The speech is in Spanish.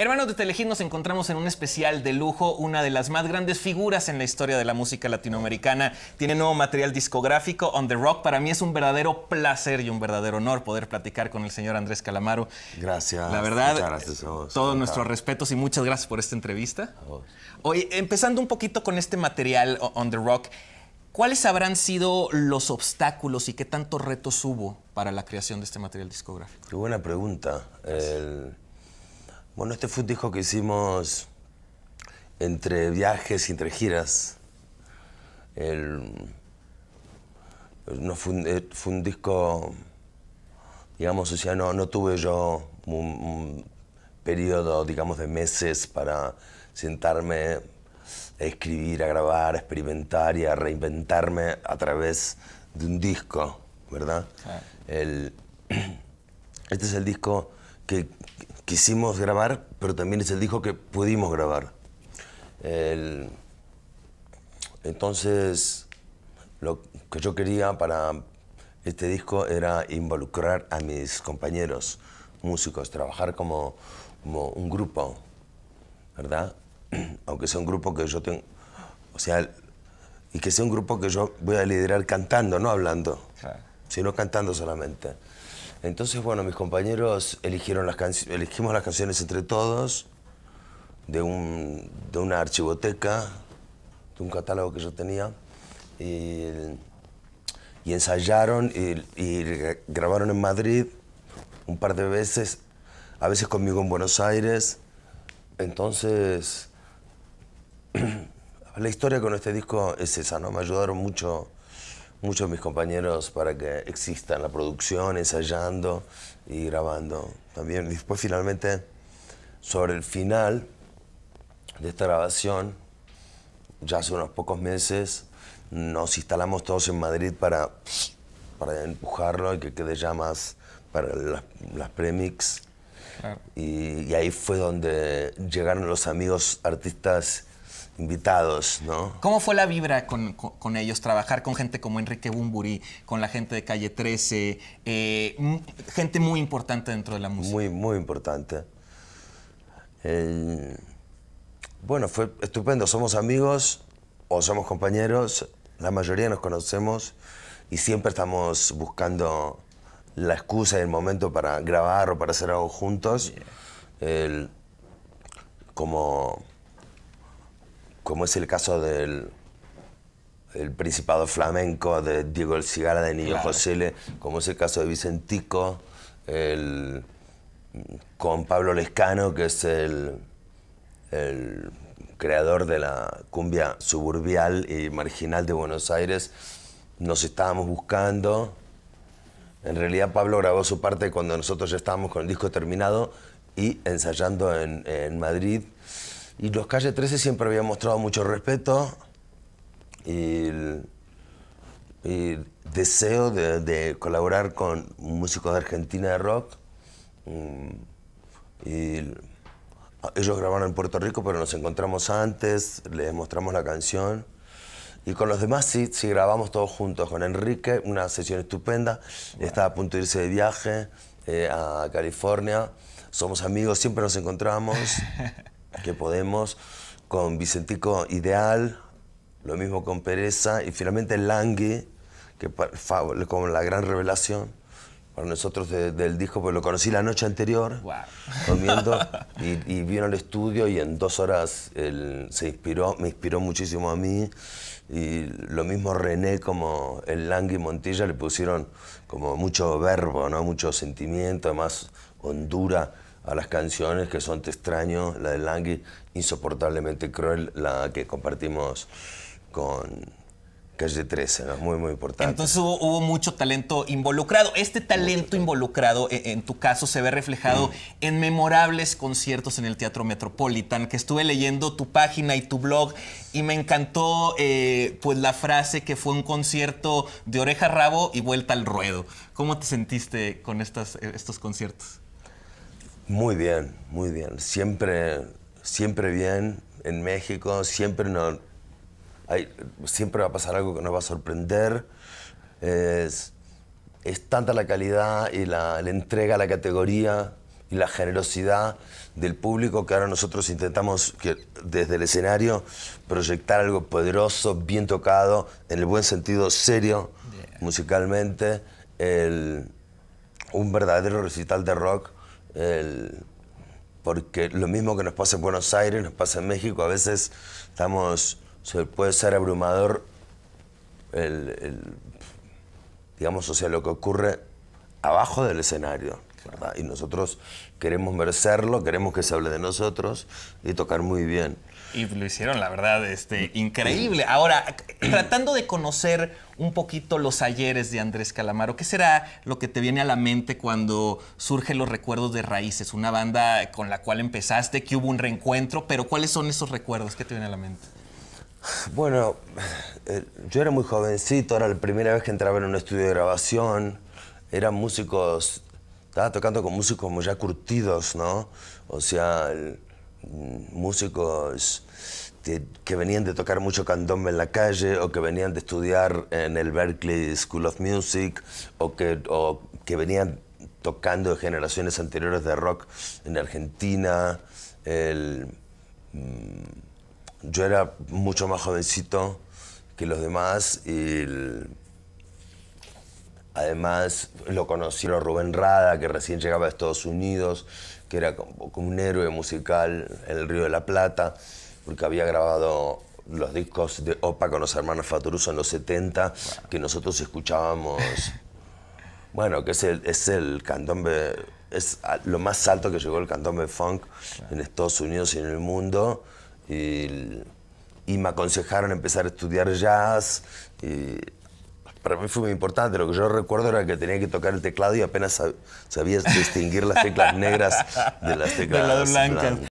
Hermanos de Telehit, nos encontramos en un especial de lujo, una de las más grandes figuras en la historia de la música latinoamericana. Tiene nuevo material discográfico, On the Rock. Para mí es un verdadero placer y un verdadero honor poder platicar con el señor Andrés Calamaro. Gracias. La verdad, gracias a todos nuestros respetos y muchas gracias por esta entrevista. Hoy, empezando un poquito con este material, On the Rock, ¿cuáles habrán sido los obstáculos y qué tantos retos hubo para la creación de este material discográfico? Qué buena pregunta. El bueno, este fue un disco que hicimos entre viajes y entre giras. Eh, fue, un, disco, digamos, o sea, no, no tuve yo un, periodo, digamos, de meses para sentarme a escribir, a grabar, a experimentar y a reinventarme a través de un disco, ¿verdad? este es el disco que, quisimos grabar, pero también es el disco que pudimos grabar. Entonces, lo que yo quería para este disco era involucrar a mis compañeros músicos, trabajar como, un grupo, ¿verdad? Aunque sea un grupo que yo tengo, o sea, y que sea un grupo que yo voy a liderar cantando, no hablando, sino cantando solamente. Entonces, bueno, mis compañeros eligieron las elegimos las canciones entre todos de, una archivoteca, de un catálogo que yo tenía. Y, ensayaron y, y, grabaron en Madrid un par de veces, a veces conmigo en Buenos Aires. Entonces, la historia con este disco es esa, ¿no? Me ayudaron mucho muchos de mis compañeros para que exista la producción, ensayando y grabando también. Después finalmente, sobre el final de esta grabación, ya hace unos pocos meses, nos instalamos todos en Madrid para, para empujarlo y que quede ya más para las, las premix. Y, y, ahí fue donde llegaron los amigos artistas invitados, ¿no? ¿Cómo fue la vibra con, ellos? Trabajar con gente como Enrique Bumburi, con la gente de Calle 13, eh, gente muy importante dentro de la música. Muy, muy importante. Bueno, fue estupendo. Somos amigos o somos compañeros, la mayoría nos conocemos y siempre estamos buscando la excusa y el momento para grabar o para hacer algo juntos. Como como es el caso del el Principado Flamenco, de Diego El Cigala, de Niño como es el caso de Vicentico, con Pablo Lescano, que es el, el creador de la cumbia suburbial y marginal de Buenos Aires, nos estábamos buscando. En realidad Pablo grabó su parte cuando nosotros ya estábamos con el disco terminado y ensayando en, en Madrid. Y los Calle 13 siempre habían mostrado mucho respeto y, deseo de, colaborar con músicos de Argentina de rock. Mm, y ellos grabaron en Puerto Rico, pero nos encontramos antes, les mostramos la canción. Y con los demás sí, sí grabamos todos juntos. Con Enrique, una sesión estupenda. Estaba a punto de irse de viaje eh, a California. Somos amigos, siempre nos encontramos. que podemos con Vicentico Ideal, lo mismo con Pereza y finalmente el Langui, que como la gran revelación para nosotros del disco, pues lo conocí la noche anterior, comiendo, y, y, vino al estudio y en dos horas se inspiró, me inspiró muchísimo a mí. Y lo mismo René como el Langui y Montilla le pusieron como mucho verbo, ¿no? mucho sentimiento, además hondura a las canciones que son Te extraño, la de Langui, insoportablemente cruel, la que compartimos con Calle 13, ¿no? muy, muy importante. Entonces hubo, mucho talento involucrado. Este talento involucrado, e, en, tu caso, se ve reflejado mm. en memorables conciertos en el Teatro Metropolitan, que estuve leyendo tu página y tu blog y me encantó eh, pues la frase que fue un concierto de oreja rabo y vuelta al ruedo. ¿Cómo te sentiste con estas, eh, estos conciertos? Muy bien, muy bien. Siempre, siempre bien en México, siempre no, siempre va a pasar algo que nos va a sorprender. Es, tanta la calidad y la, entrega a la categoría y la generosidad del público que ahora nosotros intentamos que, desde el escenario proyectar algo poderoso, bien tocado, en el buen sentido serio musicalmente, un verdadero recital de rock el, porque lo mismo que nos pasa en Buenos Aires, nos pasa en México, a veces estamos, se puede ser abrumador el, digamos, o sea, lo que ocurre abajo del escenario. Y nosotros queremos merecerlo, queremos que se hable de nosotros y tocar muy bien. Y lo hicieron, la verdad, este, increíble. Ahora, tratando de conocer un poquito los ayeres de Andrés Calamaro. ¿Qué será lo que te viene a la mente cuando surgen los recuerdos de Raíces, una banda con la cual empezaste, que hubo un reencuentro, pero cuáles son esos recuerdos que te vienen a la mente? Bueno, eh, yo era muy jovencito, era la primera vez que entraba en un estudio de grabación, eran músicos, estaba tocando con músicos como ya curtidos, ¿no? O sea, mm, músicos este, que venían de tocar mucho candombe en la calle o que venían de estudiar en el Berkeley School of Music o que, venían tocando de generaciones anteriores de rock en Argentina. El, mm, yo era mucho más jovencito que los demás y además lo conocí Rubén Rada, que recién llegaba a Estados Unidos, que era como un héroe musical en el Río de la Plata porque había grabado los discos de Opa con los hermanos Faturuso en los 70, que nosotros escuchábamos, bueno, que es el, es el candombe, es lo más alto que llegó el candombe funk en Estados Unidos y en el mundo, y, me aconsejaron empezar a estudiar jazz, y para mí fue muy importante. Lo que yo recuerdo era que tenía que tocar el teclado y apenas sabía distinguir las teclas negras de las teclas blancas.